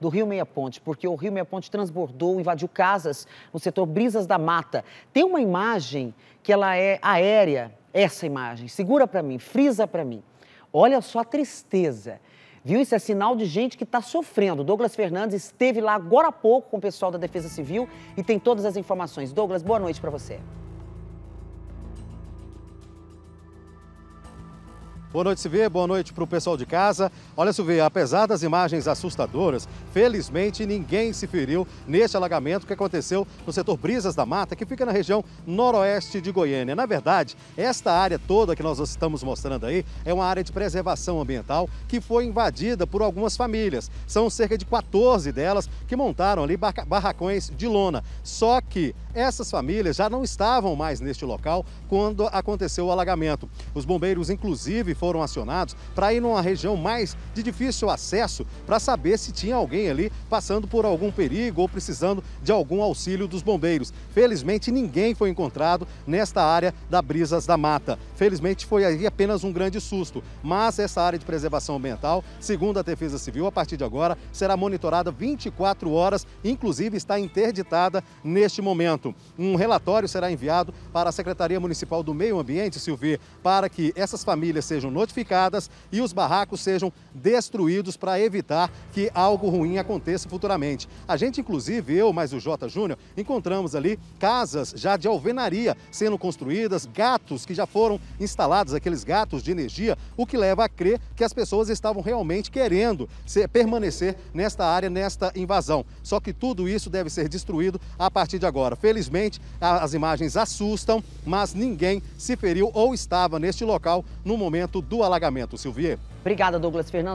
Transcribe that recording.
do Rio Meia Ponte, porque o Rio Meia Ponte transbordou, invadiu casas no setor Brisas da Mata. Tem uma imagem que ela é aérea, essa imagem. Segura para mim, frisa para mim. Olha só a tristeza. Viu? Isso é sinal de gente que está sofrendo. Douglas Fernandes esteve lá agora há pouco com o pessoal da Defesa Civil e tem todas as informações. Douglas, boa noite para você. Boa noite, Silvia. Boa noite para o pessoal de casa. Olha, Silvia, apesar das imagens assustadoras, felizmente ninguém se feriu neste alagamento que aconteceu no setor Brisas da Mata, que fica na região noroeste de Goiânia. Na verdade, esta área toda que nós estamos mostrando aí é uma área de preservação ambiental que foi invadida por algumas famílias. São cerca de 14 delas que montaram ali barracões de lona. Só que essas famílias já não estavam mais neste local quando aconteceu o alagamento. Os bombeiros, inclusive, foram acionados para ir numa região mais de difícil acesso para saber se tinha alguém ali passando por algum perigo ou precisando de algum auxílio dos bombeiros. Felizmente, ninguém foi encontrado nesta área da Brisas da Mata. Felizmente, foi aí apenas um grande susto. Mas essa área de preservação ambiental, segundo a Defesa Civil, a partir de agora será monitorada 24 horas, inclusive está interditada neste momento. Um relatório será enviado para a Secretaria Municipal do Meio Ambiente, Silvia, para que essas famílias sejam sejam notificadas e os barracos sejam destruídos para evitar que algo ruim aconteça futuramente. A gente, inclusive, eu mais o Jota Júnior, encontramos ali casas já de alvenaria sendo construídas, gatos que já foram instalados, aqueles gatos de energia, o que leva a crer que as pessoas estavam realmente querendo ser, permanecer nesta área, nesta invasão. Só que tudo isso deve ser destruído a partir de agora. Felizmente, as imagens assustam, mas ninguém se feriu ou estava neste local no momento do alagamento. Silvia. Obrigada, Douglas Fernando.